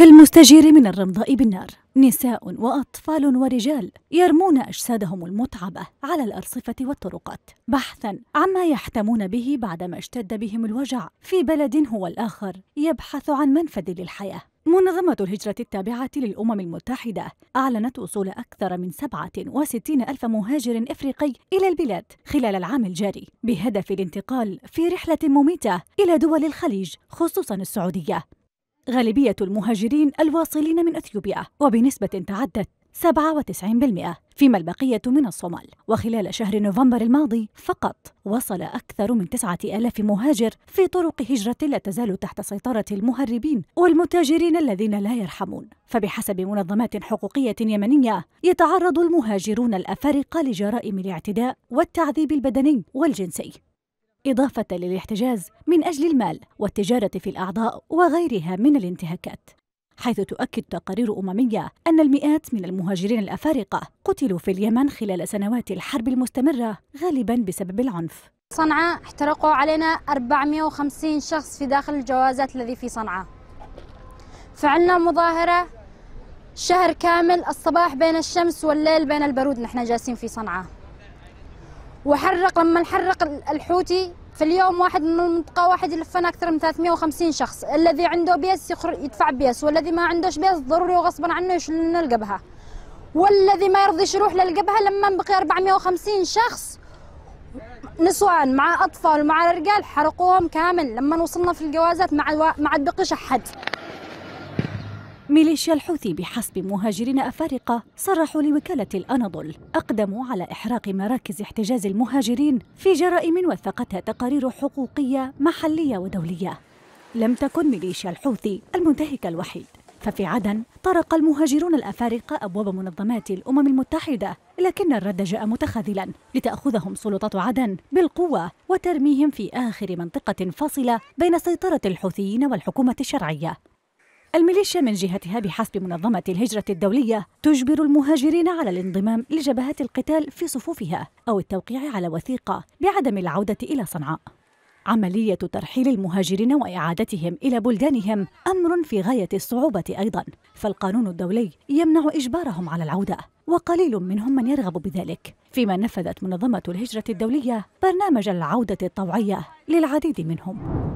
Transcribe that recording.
كالمستجير من الرمضاء بالنار نساء واطفال ورجال يرمون اجسادهم المتعبه على الارصفه والطرقات بحثا عما يحتمون به بعدما اشتد بهم الوجع في بلد هو الاخر يبحث عن منفذ للحياه منظمة الهجرة التابعة للأمم المتحدة أعلنت وصول أكثر من 67 ألف مهاجر إفريقي إلى البلاد خلال العام الجاري بهدف الانتقال في رحلة مميتة إلى دول الخليج خصوصا السعودية غالبية المهاجرين الواصلين من أثيوبيا وبنسبة تعدت 97% فيما البقية من الصومال وخلال شهر نوفمبر الماضي فقط وصل أكثر من 9000 مهاجر في طرق هجرة لا تزال تحت سيطرة المهربين والمتاجرين الذين لا يرحمون فبحسب منظمات حقوقية يمنية يتعرض المهاجرون الأفارقة لجرائم الاعتداء والتعذيب البدني والجنسي إضافة للاحتجاز من أجل المال والتجارة في الأعضاء وغيرها من الانتهاكات حيث تؤكد تقارير أممية أن المئات من المهاجرين الأفارقة قتلوا في اليمن خلال سنوات الحرب المستمرة غالبا بسبب العنف صنعاء احترقوا علينا 450 شخص في داخل الجوازات الذي في صنعاء فعلنا مظاهرة شهر كامل الصباح بين الشمس والليل بين البرود نحن جالسين في صنعاء وحرق لما حرق الحوتي في اليوم واحد من المنطقة واحد يلفنا أكثر من 350 شخص الذي عنده بيس يدفع بيس والذي ما عندهش بيس ضروري وغصبا عنه يشل لنا الجبهة والذي ما يرضيش يروح للجبهة لما بقي 450 شخص نسوان مع أطفال مع رجال حرقوهم كامل لما وصلنا في الجوازات ما عاد بقيش أحد ميليشيا الحوثي بحسب مهاجرين أفارقة صرحوا لوكالة الأناضول أقدموا على إحراق مراكز احتجاز المهاجرين في جرائم وثقتها تقارير حقوقية محلية ودولية لم تكن ميليشيا الحوثي المنتهك الوحيد ففي عدن طرق المهاجرون الأفارقة أبواب منظمات الأمم المتحدة لكن الرد جاء متخاذلا لتأخذهم سلطة عدن بالقوة وترميهم في آخر منطقة فاصلة بين سيطرة الحوثيين والحكومة الشرعية الميليشيا من جهتها بحسب منظمة الهجرة الدولية تجبر المهاجرين على الانضمام لجبهات القتال في صفوفها أو التوقيع على وثيقة بعدم العودة إلى صنعاء. عملية ترحيل المهاجرين وإعادتهم إلى بلدانهم أمر في غاية الصعوبة أيضا، فالقانون الدولي يمنع إجبارهم على العودة، وقليل منهم من يرغب بذلك، فيما نفذت منظمة الهجرة الدولية برنامج العودة الطوعية للعديد منهم.